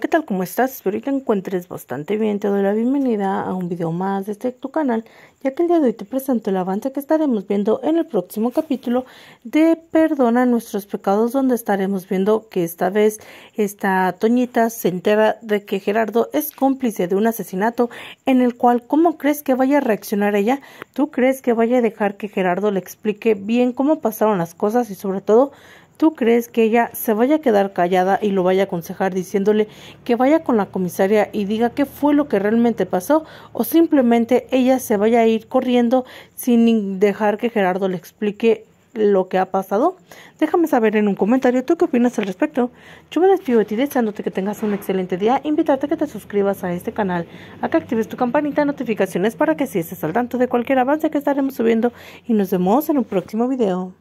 ¿Qué tal? ¿Cómo estás? Espero que te encuentres bastante bien. Te doy la bienvenida a un video más de este tu canal, ya que el día de hoy te presento el avance que estaremos viendo en el próximo capítulo de Perdona nuestros pecados, donde estaremos viendo que esta vez esta Toñita se entera de que Gerardo es cómplice de un asesinato en el cual, ¿cómo crees que vaya a reaccionar ella? ¿Tú crees que vaya a dejar que Gerardo le explique bien cómo pasaron las cosas y sobre todo ¿Tú crees que ella se vaya a quedar callada y lo vaya a aconsejar diciéndole que vaya con la comisaria y diga qué fue lo que realmente pasó? ¿O simplemente ella se vaya a ir corriendo sin dejar que Gerardo le explique lo que ha pasado? Déjame saber en un comentario tú qué opinas al respecto. Yo me despido de ti deseándote que tengas un excelente día, invitarte a que te suscribas a este canal, a que actives tu campanita de notificaciones para que si estés al tanto de cualquier avance que estaremos subiendo y nos vemos en un próximo video.